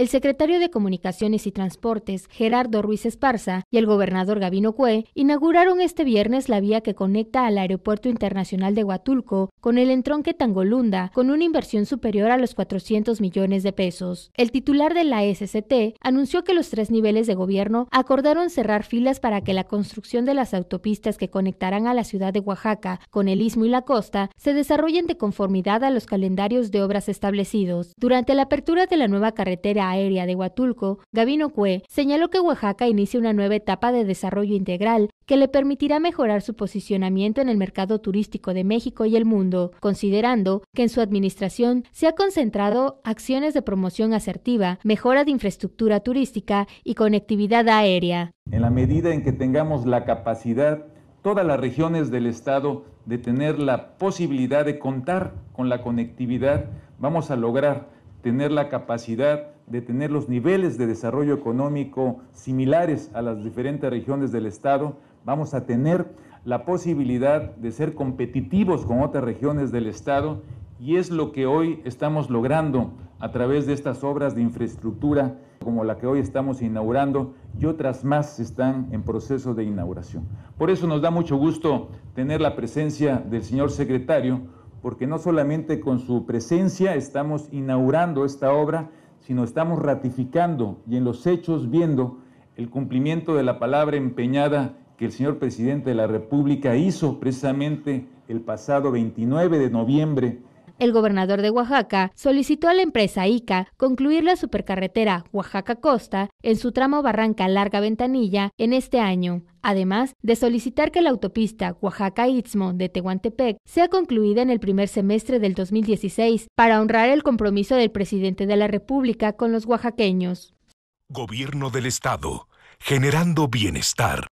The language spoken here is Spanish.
El secretario de Comunicaciones y Transportes, Gerardo Ruiz Esparza, y el gobernador Gabino Cue inauguraron este viernes la vía que conecta al Aeropuerto Internacional de Huatulco con el entronque Tangolunda, con una inversión superior a los 400 millones de pesos. El titular de la SCT anunció que los tres niveles de gobierno acordaron cerrar filas para que la construcción de las autopistas que conectarán a la ciudad de Oaxaca con el istmo y la costa se desarrollen de conformidad a los calendarios de obras establecidos. Durante la apertura de la nueva carretera Aérea de Huatulco, Gavino Cue, señaló que Oaxaca inicia una nueva etapa de desarrollo integral que le permitirá mejorar su posicionamiento en el mercado turístico de México y el mundo, considerando que en su administración se ha concentrado acciones de promoción asertiva, mejora de infraestructura turística y conectividad aérea. En la medida en que tengamos la capacidad, todas las regiones del Estado de tener la posibilidad de contar con la conectividad, vamos a lograr tener la capacidad de tener los niveles de desarrollo económico similares a las diferentes regiones del Estado, vamos a tener la posibilidad de ser competitivos con otras regiones del Estado y es lo que hoy estamos logrando a través de estas obras de infraestructura como la que hoy estamos inaugurando y otras más están en proceso de inauguración. Por eso nos da mucho gusto tener la presencia del señor secretario, porque no solamente con su presencia estamos inaugurando esta obra, sino estamos ratificando y en los hechos viendo el cumplimiento de la palabra empeñada que el señor presidente de la República hizo precisamente el pasado 29 de noviembre el gobernador de Oaxaca solicitó a la empresa ICA concluir la supercarretera Oaxaca-Costa en su tramo Barranca Larga Ventanilla en este año, además de solicitar que la autopista Oaxaca-Istmo de Tehuantepec sea concluida en el primer semestre del 2016 para honrar el compromiso del presidente de la República con los oaxaqueños. Gobierno del Estado, generando bienestar.